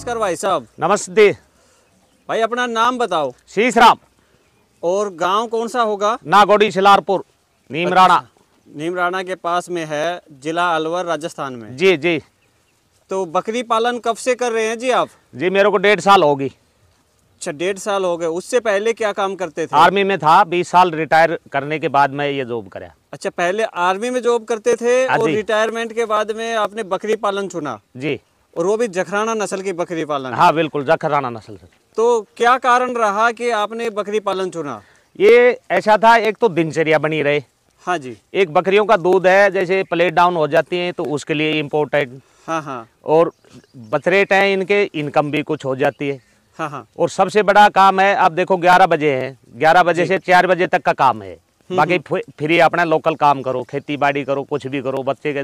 नमस्कार भाई साहब नमस्ते भाई अपना नाम बताओ शीश राम और गांव कौन सा होगा नागौड़ी शिलारपुर नीमराणा अच्छा, नीमराणा के पास में है जिला अलवर राजस्थान में जी जी तो बकरी पालन कब से कर रहे हैं जी आप जी मेरे को डेढ़ साल होगी अच्छा डेढ़ साल हो गए उससे पहले क्या काम करते थे आर्मी में था बीस साल रिटायर करने के बाद मैं ये जॉब कर अच्छा पहले आर्मी में जॉब करते थे हाँ और रिटायरमेंट के बाद में आपने बकरी पालन चुना जी और वो भी जखराना नस्ल की बकरी पालन हाँ बिल्कुल जखराना नस्ल तो क्या कारण रहा कि आपने बकरी पालन चुना ये ऐसा था एक तो दिनचर्या बनी रहे हाँ जी एक बकरियों का दूध है जैसे प्लेट डाउन हो जाती है तो उसके लिए इम्पोर्टेंट हाँ हाँ और बथरेट हैं इनके इनकम भी कुछ हो जाती है हाँ हाँ और सबसे बड़ा काम है आप देखो ग्यारह बजे है ग्यारह बजे से चार बजे तक का काम है हम्म, बाकी हम्म। फ्री अपना लोकल काम करो खेती बाड़ी करो कुछ भी करो बच्चे के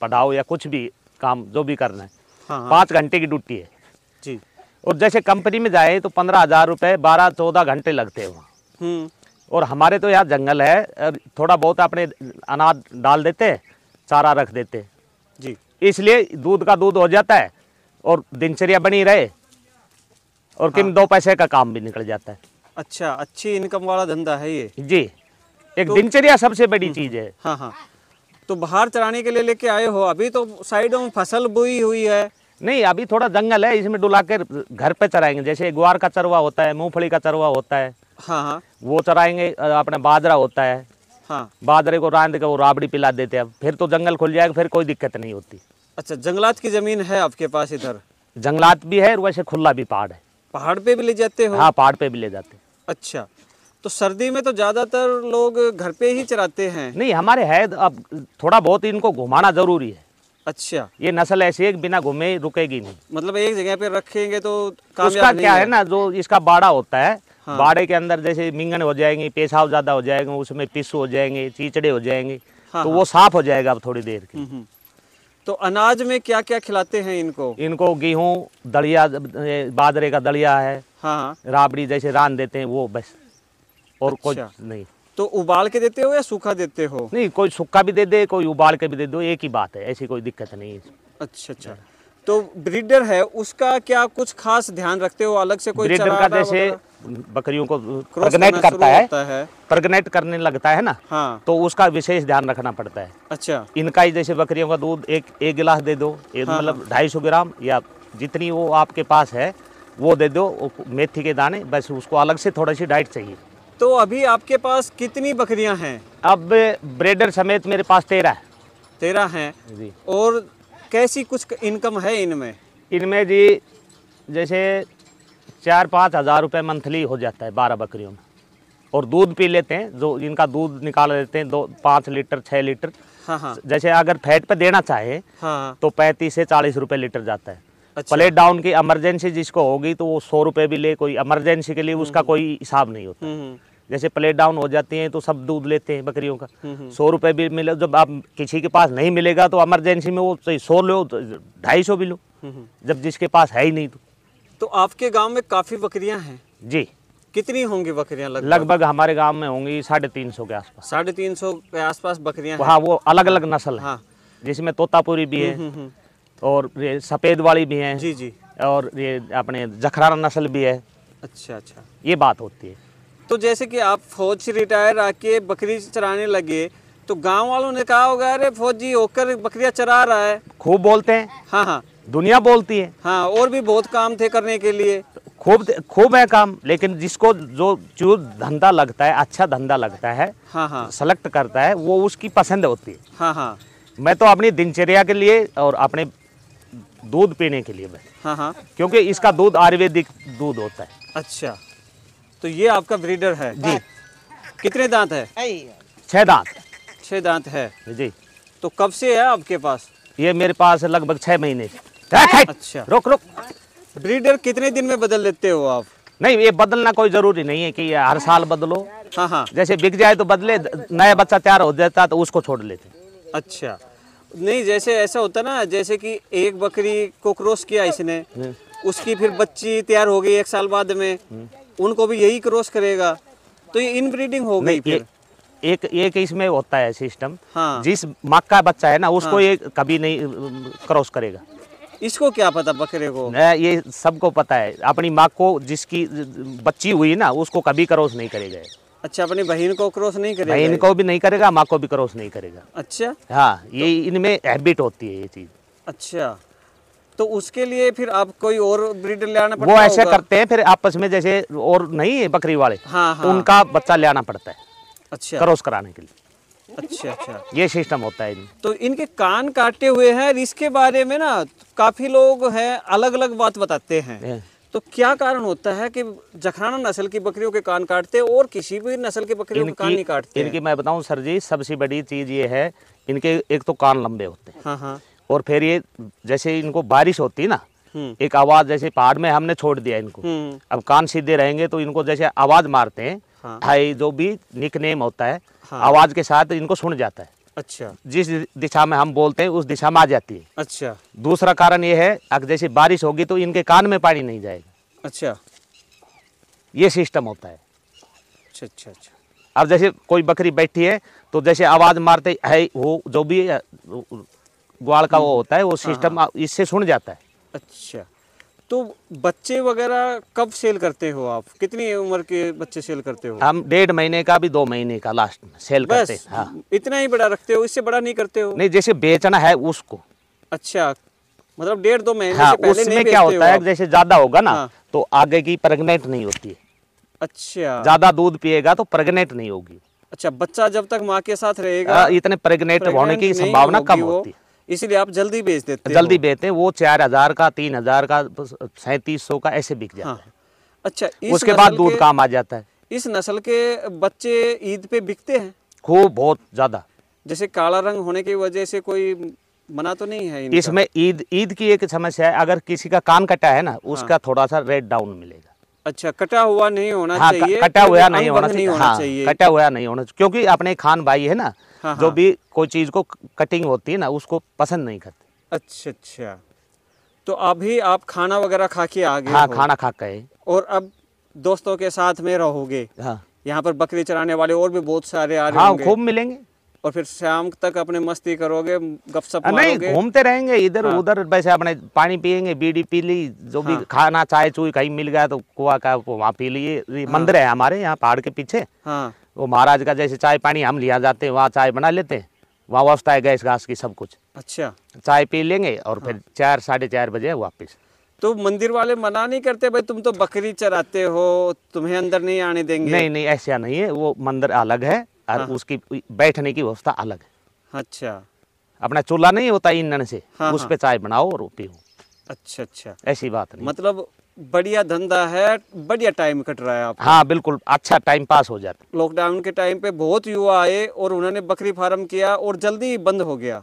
पढ़ाओ या कुछ भी काम जो भी करना है हाँ, हाँ, पाँच घंटे की ड्यूटी है जी और जैसे कंपनी में जाए तो पंद्रह हजार रुपये बारह चौदह घंटे लगते हैं वहाँ हम्म। और हमारे तो यहाँ जंगल है थोड़ा बहुत अपने अनाज डाल देते चारा रख देते जी इसलिए दूध का दूध हो जाता है और दिनचर्या बनी रहे और हाँ। किम दो पैसे का काम भी निकल जाता है अच्छा अच्छी इनकम वाला धंधा है ये जी एक तो, दिनचर्या सबसे बड़ी हम्म। चीज है हाँ हाँ तो बाहर चराने के लिए लेके आए हो अभी तो साइडों में फसल बुई हुई है नहीं अभी थोड़ा जंगल है इसमें डुला कर घर पे चराएंगे जैसे ग्वार का चरवा होता है मूंगफली का चरवा होता है हाँ हाँ वो चराएंगे अपने बाजरा होता है हाँ बाजरे को रांध के वो राबड़ी पिला देते हैं फिर तो जंगल खुल जाएगा फिर कोई दिक्कत नहीं होती अच्छा जंगलात की जमीन है आपके पास इधर जंगलात भी है और वैसे खुला भी पहाड़ है पहाड़ पे भी ले जाते हो हाँ पहाड़ पे भी ले जाते अच्छा तो सर्दी में तो ज़्यादातर लोग घर पे ही चराते हैं नहीं हमारे है अब थोड़ा बहुत इनको घुमाना ज़रूरी है अच्छा ये नस्ल ऐसी एक बिना घूमे रुकेगी नहीं मतलब एक जगह पे रखेंगे तो उसका क्या है ना जो इसका बाड़ा होता है हाँ। बाड़े के अंदर जैसे मिंगन हो जाएंगे पेशाव ज़्यादा हो जाएंगे उसमें पिस हो जाएंगे चीचड़े हो जाएंगे हाँ, तो हाँ। वो साफ हो जाएगा अब थोड़ी देर की हम्म, हम्म। तो अनाज में क्या क्या खिलाते हैं इनको इनको गेहूँ दलिया बाजरे का दलिया है हाँ, हाँ। राबड़ी जैसे रान देते हैं वो बस और अच्छा। कुछ नहीं तो उबाल के देते हो या सूखा देते हो नहीं कोई सूखा भी दे दे कोई उबाल के भी दे दो एक ही बात है ऐसी कोई दिक्कत नहीं है अच्छा अच्छा तो ब्रीडर है उसका क्या कुछ खास ध्यान रखते हो अलग से कोई ब्रीडर का जैसे बकरियों को प्रेग्नेंट करता है, है। प्रेग्नेंट करने लगता है ना हाँ। तो उसका विशेष ध्यान रखना पड़ता है अच्छा इनका ही जैसे बकरियों का दूध एक एक गिलास दे दो हाँ। मतलब हाँ। ढाई सौ ग्राम या जितनी वो आपके पास है वो दे दो मेथी के दाने बस उसको अलग से थोड़ी सी डाइट चाहिए तो अभी आपके पास कितनी बकरियां हैं अब ब्रेडर समेत मेरे पास तेरह है तेरह हैं जी और कैसी कुछ इनकम है इनमें इनमें जी जैसे चार पाँच हज़ार रुपये मंथली हो जाता है बारह बकरियों में और दूध पी लेते हैं जो इनका दूध निकाल लेते हैं दो पाँच लीटर छः लीटर हाँ हाँ। जैसे अगर फैट पे देना चाहे हाँ। तो पैंतीस से चालीस रुपये लीटर जाता है अच्छा। प्लेट डाउन की इमरजेंसी जिसको होगी तो वो सौ रुपये भी ले कोई इमरजेंसी के लिए हम्म, उसका हम्म। कोई हिसाब नहीं होता हम्म, जैसे प्लेट डाउन हो जाती हैं तो सब दूध लेते हैं बकरियों का हम्म, हम्म। सौ रुपए भी मिले जब आप किसी के पास नहीं मिलेगा तो एमरजेंसी में वो सौ लो तो ढाई सौ भी लो हम्म, जब जिसके पास है ही नहीं तो तो आपके गांव में काफ़ी बकरियां हैं जी कितनी होंगी बकरियां लगभग लगभग हमारे गांव में होंगी साढ़े तीन सौ के आसपास साढ़े तीन सौ के आसपास बकरियां हाँ वो अलग अलग नस्ल है जिसमें तोतापुरी भी है और सफ़ेद वाली भी है जी जी और ये अपने जखराना नस्ल भी है अच्छा अच्छा ये बात होती है तो जैसे कि आप फौज से रिटायर आके बकरी चराने लगे तो गांव वालों ने कहा होगा अरे फौजी होकर बकरिया चरा रहा है खूब बोलते हैं हाँ हाँ दुनिया बोलती है हाँ और भी बहुत काम थे करने के लिए खूब खूब है काम लेकिन जिसको जो जो धंधा लगता है अच्छा धंधा लगता है हाँ हाँ सेलेक्ट करता है वो उसकी पसंद होती है हाँ हाँ मैं तो अपनी दिनचर्या के लिए और अपने दूध पीने के लिए मैं हाँ हाँ क्योंकि इसका दूध आयुर्वेदिक दूध होता है अच्छा तो ये आपका ब्रीडर है जी कितने दांत है छह दांत छह दांत है जी तो कब से है आपके पास ये मेरे पास लगभग छह महीने अच्छा रोक रोक ब्रीडर कितने दिन में बदल लेते हो आप नहीं ये बदलना कोई जरूरी नहीं है कि हर साल बदलो हाँ हाँ जैसे बिक जाए तो बदले नया बच्चा तैयार हो जाता तो उसको छोड़ लेते अच्छा नहीं जैसे ऐसा होता ना जैसे कि एक बकरी को क्रॉस किया इसने हम्म। उसकी फिर बच्ची तैयार हो गई एक साल बाद में हम्म। उनको भी यही क्रॉस करेगा तो ये इनब्रीडिंग हो गई फिर एक एक इसमें होता है सिस्टम हाँ। जिस मक का बच्चा है ना हाँ। उसको हाँ। ये कभी नहीं क्रॉस करेगा इसको क्या पता बकरे को ये सबको पता है अपनी माँ को जिसकी बच्ची हुई ना उसको कभी क्रॉस नहीं करेगा अच्छा अपनी बहन को क्रॉस नहीं करेगा बहन को भी नहीं करेगा माँ को भी क्रॉस नहीं करेगा अच्छा हाँ ये तो... इनमें हैबिट होती है ये चीज अच्छा तो उसके लिए फिर आप कोई और ब्रीड ले आना पड़ता वो ऐसे करते हैं फिर आपस में जैसे और नहीं बकरी वाले हाँ, तो हाँ। तो उनका बच्चा ले आना पड़ता है अच्छा क्रॉस कराने के लिए अच्छा अच्छा ये सिस्टम होता है तो इनके कान काटे हुए हैं इसके बारे में ना काफी लोग हैं अलग अलग बात बताते हैं हाँ। तो क्या कारण होता है कि जखराना नस्ल की बकरियों के कान काटते और किसी भी नस्ल की बकरियों के कान नहीं काटते इनकी मैं बताऊं सर जी सबसे बड़ी चीज ये है इनके एक तो कान लंबे होते हैं हाँ हाँ और फिर ये जैसे इनको बारिश होती ना हम्म। एक आवाज जैसे पहाड़ में हमने छोड़ दिया इनको हम्म। अब कान सीधे रहेंगे तो इनको जैसे आवाज मारते हैं हाई हाँ। जो भी निक नेम होता है हाँ। आवाज के साथ इनको सुन जाता है अच्छा जिस दिशा में हम बोलते हैं उस दिशा में आ जाती है अच्छा दूसरा कारण ये है अगर जैसे बारिश होगी तो इनके कान में पानी नहीं जाएगा अच्छा ये सिस्टम होता है अच्छा अच्छा अच्छा अब जैसे कोई बकरी बैठी है तो जैसे आवाज मारते है वो जो भी ग्वाल का वो हम्म। होता है वो सिस्टम हाँ, हाँ। इससे सुन जाता है अच्छा तो बच्चे वगैरह कब सेल करते हो आप कितनी उम्र के बच्चे सेल करते हो हम डेढ़ महीने का भी दो महीने का लास्ट में सेल बस, करते हैं हाँ। इतना ही बड़ा रखते हो इससे बड़ा नहीं करते हो नहीं जैसे बेचना है उसको अच्छा मतलब डेढ़ दो महीने हाँ, उसमें क्या होता है जैसे ज्यादा होगा ना हाँ। तो आगे की प्रेगनेंट नहीं होती है अच्छा ज्यादा दूध पिएगा तो प्रेगनेंट नहीं होगी अच्छा बच्चा जब तक माँ के साथ रहेगा हाँ, इतने प्रेगनेंट होने की संभावना कम होती है इसलिए आप जल्दी बेच देते जल्दी बेचते हैं वो चार हजार का तीन हजार का सैतीस सौ का ऐसे बिक जाता हाँ। है हाँ। अच्छा उसके बाद दूध काम आ जाता है इस नस्ल के बच्चे ईद पे बिकते हैं खूब बहुत ज्यादा जैसे काला रंग होने की वजह से कोई मना तो नहीं है इसमें ईद ईद की एक समस्या है अगर किसी का कान कटा है ना हाँ। उसका थोड़ा सा रेट डाउन मिलेगा अच्छा कटा हुआ नहीं होना हाँ, हाँ चाहिए कटा हुआ नहीं होना चाहिए कटा हुआ नहीं होना क्योंकि अपने खान भाई है ना हाँ, जो हाँ। भी कोई चीज़ को कटिंग होती है ना उसको पसंद नहीं करते अच्छा अच्छा तो अभी आप खाना वगैरह खा के आगे हाँ खाना खा के और अब दोस्तों के साथ में रहोगे हाँ यहाँ पर बकरी चराने वाले और भी बहुत सारे आ रहे हाँ खूब मिलेंगे और फिर शाम तक अपने मस्ती करोगे गपशप नहीं घूमते रहेंगे इधर हाँ। उधर वैसे अपने पानी पियेंगे बीड़ी पी ली जो हाँ। भी खाना चाय चूई कहीं मिल गया तो कुआ का वहाँ पी लिए हाँ। मंदिर है हमारे यहाँ पहाड़ के पीछे हाँ। वो महाराज का जैसे चाय पानी हम लिया जाते हैं वहाँ चाय बना लेते हैं वहाँ व्यवस्था है गैस घास की सब कुछ अच्छा चाय पी लेंगे और हाँ। फिर चार साढ़े चार बजे वापस तो मंदिर वाले मना नहीं करते भाई तुम तो बकरी चराते हो तुम्हें अंदर नहीं आने देंगे नहीं नहीं ऐसा नहीं है वो मंदिर अलग है और हाँ। उसकी बैठने की व्यवस्था अलग है अच्छा अपना चूल्हा नहीं होता ईंधन से हाँ, उस हाँ। पर चाय बनाओ और पीओ अच्छा अच्छा ऐसी बात नहीं मतलब बढ़िया धंधा है बढ़िया टाइम कट रहा है आप हाँ बिल्कुल अच्छा टाइम पास हो जाता लॉकडाउन के टाइम पे बहुत युवा आए और उन्होंने बकरी फार्म किया और जल्दी ही बंद हो गया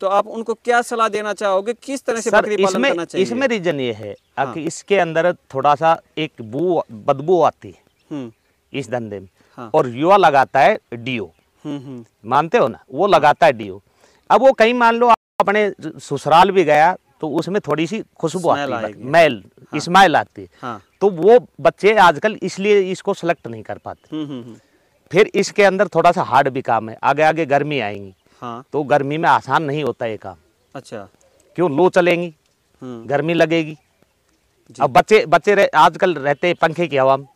तो आप उनको क्या सलाह देना चाहोगे किस तरह से बकरी पालन करना चाहिए इसमें रीजन ये है हाँ। कि इसके अंदर थोड़ा सा एक बू बदबू आती है हम्म। इस धंधे में हाँ। और युवा लगाता है डीओ हम्म, हम्म। मानते हो ना वो लगाता है डीओ अब वो कहीं मान लो अपने ससुराल भी गया तो उसमें थोड़ी सी खुशबू आती है मैल हाँ। आती है हाँ। तो वो बच्चे आजकल इसलिए इसको सेलेक्ट नहीं कर पाते हम्म, हम्म, हम्म। फिर इसके अंदर थोड़ा सा हार्ड भी काम है आगे आगे गर्मी आएंगी हाँ। तो गर्मी में आसान नहीं होता ये काम अच्छा क्यों लो चलेंगी गर्मी लगेगी अब बच्चे बच्चे रह, आजकल रहते पंखे की हवा में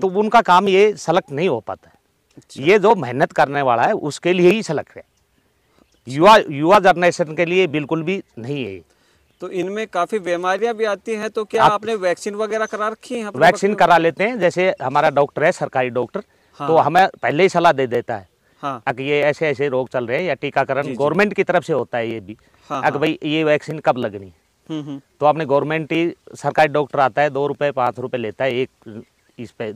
तो उनका काम ये सेलेक्ट नहीं हो पाता है अच्छा। ये जो मेहनत करने वाला है उसके लिए ही सेलेक्ट है युवा युवा जनरेशन के लिए बिल्कुल भी नहीं है तो इनमें काफी बीमारियां भी आती हैं तो क्या आप, आपने वैक्सीन वगैरह करा रखी है वैक्सीन करा लेते हैं जैसे हमारा डॉक्टर है सरकारी डॉक्टर तो हाँ। तो हमें पहले ही सलाह दे देता है हाँ। ये ऐसे ऐसे रोग चल रहे हैं या टीकाकरण गवर्नमेंट की तरफ से होता है ये भी हाँ, अगर हाँ। भाई ये वैक्सीन कब लगनी है हम्म, हम्म। तो आपने गवर्नमेंट ही सरकारी डॉक्टर आता है दो रुपए पांच रुपए लेता है एक इस पे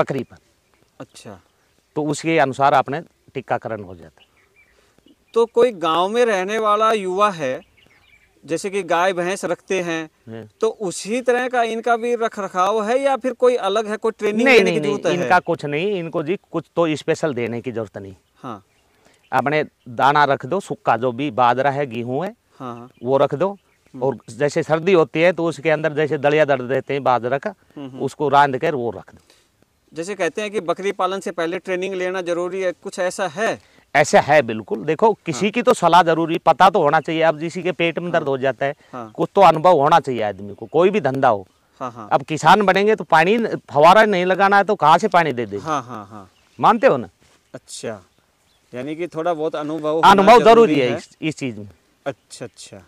बकरी पर अच्छा तो उसके अनुसार आपने टीकाकरण हो जाता है तो कोई गांव में रहने वाला युवा है जैसे कि गाय भैंस रखते हैं हम्म। तो उसी तरह का इनका भी रख रखाव है या फिर कोई अलग है कोई ट्रेनिंग नहीं, नहीं, नहीं, नहीं इनका कुछ नहीं इनको जी कुछ तो स्पेशल देने की जरूरत नहीं हाँ अपने दाना रख दो सुक्का जो भी बाजरा है गेहूँ है हाँ, हाँ। वो रख दो हम्म। और जैसे सर्दी होती है तो उसके अंदर जैसे दलिया दर्द देते हैं बाजरा का हम्म, उसको रांध कर वो रख दो जैसे कहते हैं कि बकरी पालन से पहले ट्रेनिंग लेना जरूरी है कुछ ऐसा है ऐसा है बिल्कुल देखो हाँ। किसी हाँ। की तो सलाह जरूरी पता तो होना चाहिए अब जिसी के पेट में हाँ। दर्द हो जाता है हाँ। कुछ तो अनुभव होना चाहिए आदमी को कोई भी धंधा हो हाँ।, हाँ। अब किसान बनेंगे तो पानी फवारा नहीं लगाना है तो कहाँ से पानी दे दे मानते हो ना अच्छा यानी कि थोड़ा बहुत अनुभव अनुभव जरूरी है इस चीज में अच्छा अच्छा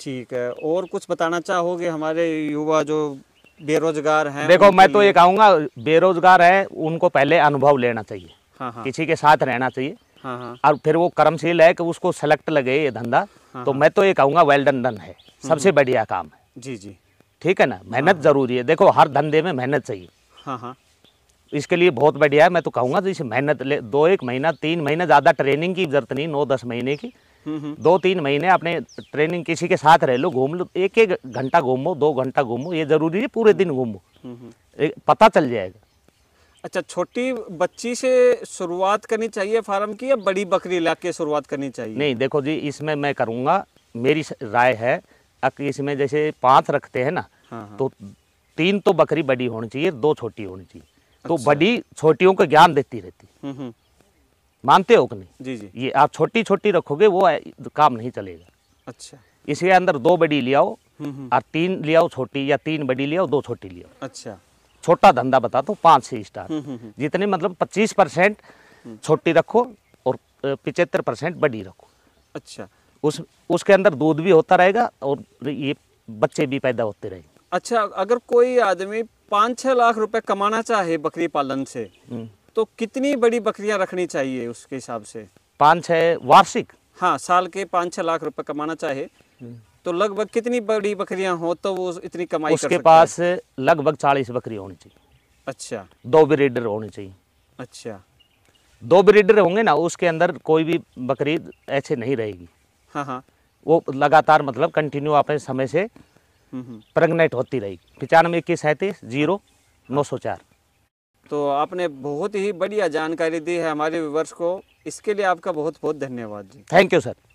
ठीक है और कुछ बताना चाहोगे हमारे युवा जो बेरोजगार हैं देखो मैं तो ये कहूँगा बेरोजगार है उनको पहले अनुभव लेना चाहिए हाँ, हाँ किसी के साथ रहना चाहिए हाँ, हाँ और फिर वो कर्मशील है कि उसको सेलेक्ट लगे ये धंधा हाँ, हाँ तो मैं तो ये कहूँगा वेल डन डन है हम्म, सबसे हम्म। बढ़िया काम है जी जी ठीक है ना मेहनत जरूरी है देखो हर धंधे में मेहनत चाहिए इसके लिए बहुत बढ़िया है मैं तो कहूँगा जैसे मेहनत ले दो एक महीना तीन महीना ज़्यादा ट्रेनिंग की जरूरत नहीं नौ दस महीने की हम्म, दो तीन महीने अपने ट्रेनिंग किसी के साथ रह लो घूम लो एक एक घंटा घूमो दो घंटा घूमो ये जरूरी है पूरे दिन घूमो पता चल जाएगा अच्छा छोटी बच्ची से शुरुआत करनी चाहिए फार्म की या बड़ी बकरी ला के शुरुआत करनी चाहिए नहीं देखो जी इसमें मैं करूँगा मेरी राय है इसमें जैसे पाँच रखते हैं ना हाँ, हाँ तो तीन तो बकरी बड़ी होनी चाहिए दो छोटी होनी चाहिए तो अच्छा। तो बड़ी छोटियों को ज्ञान देती रहती हम्म, हम्म। मानते हो कि नहीं जी जी ये आप छोटी छोटी रखोगे वो काम नहीं चलेगा अच्छा इसके अंदर दो बड़ी ले आओ हम्म, और तीन ले आओ छोटी या तीन बड़ी ले आओ दो छोटी ले आओ अच्छा छोटा धंधा बता दो पाँच ही स्टार हम्म, हम्म, हम्म। जितने मतलब पच्चीस परसेंट छोटी रखो और पिचहत्तर परसेंट बड़ी रखो अच्छा उस उसके अंदर दूध भी होता रहेगा और ये बच्चे भी पैदा होते रहेंगे अच्छा अगर कोई आदमी पाँच छः लाख रुपए कमाना चाहे बकरी पालन से तो कितनी बड़ी बकरिया रखनी चाहिए उसके हिसाब से पाँच छः वार्षिक हाँ साल के पाँच छः लाख रुपए कमाना चाहे तो लगभग कितनी बड़ी बकरियां हो तो वो इतनी कमाई उसके कर पास लगभग चालीस बकरी होनी चाहिए अच्छा दो ब्रीडर होने चाहिए अच्छा दो ब्रीडर होंगे ना उसके अंदर कोई भी बकरी ऐसे नहीं रहेगी हाँ, हाँ। वो लगातार मतलब कंटिन्यू आप समय से प्रेगनेंट हम्म, हम्म। होती रहेगी पचानवे इक्कीस सैंतीस जीरो नौ सौ चार तो आपने बहुत ही बढ़िया जानकारी दी है हमारे व्यूवर्स को इसके लिए आपका बहुत बहुत धन्यवाद जी थैंक यू सर